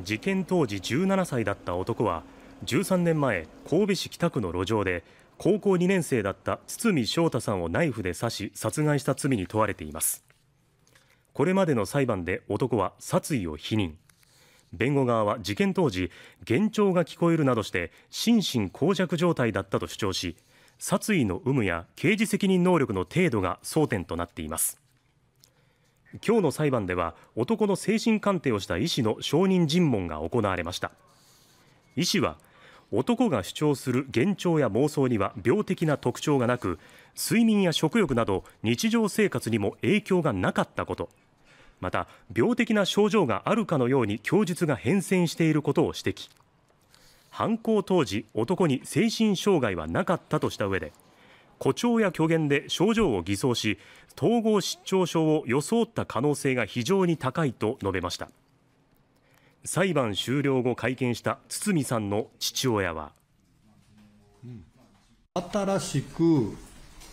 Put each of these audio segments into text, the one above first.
事件当時17歳だった男は13年前神戸市北区の路上で高校2年生だった堤翔太さんをナイフで刺し殺害した罪に問われていますこれまでの裁判で男は殺意を否認弁護側は事件当時幻聴が聞こえるなどして心神耗弱状態だったと主張し殺意の有無や刑事責任能力の程度が争点となっています今日の裁判では男の精神鑑定をした医師の証人尋問が行われました医師は男が主張する幻聴や妄想には病的な特徴がなく睡眠や食欲など日常生活にも影響がなかったことまた病的な症状があるかのように供述が変遷していることを指摘犯行当時男に精神障害はなかったとした上で誇張や虚言で症状を偽装し統合失調症を装った可能性が非常に高いと述べました裁判終了後会見した堤さんの父親は新しく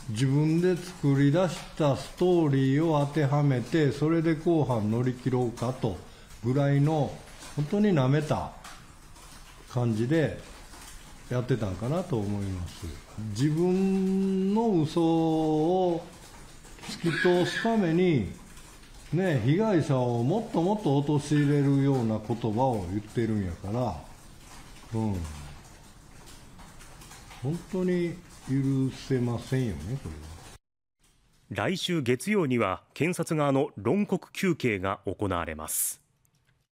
自分で作り出したストーリーを当てはめてそれで後半乗り切ろうかとぐらいの本当になめた感じでやってたんかなと思います自分の嘘を突き通すために、ね、被害者をもっともっと陥れるような言葉を言ってるんやから、うん、本当に許せませんよね、これは。来週月曜には検察側の論告求刑が行われます。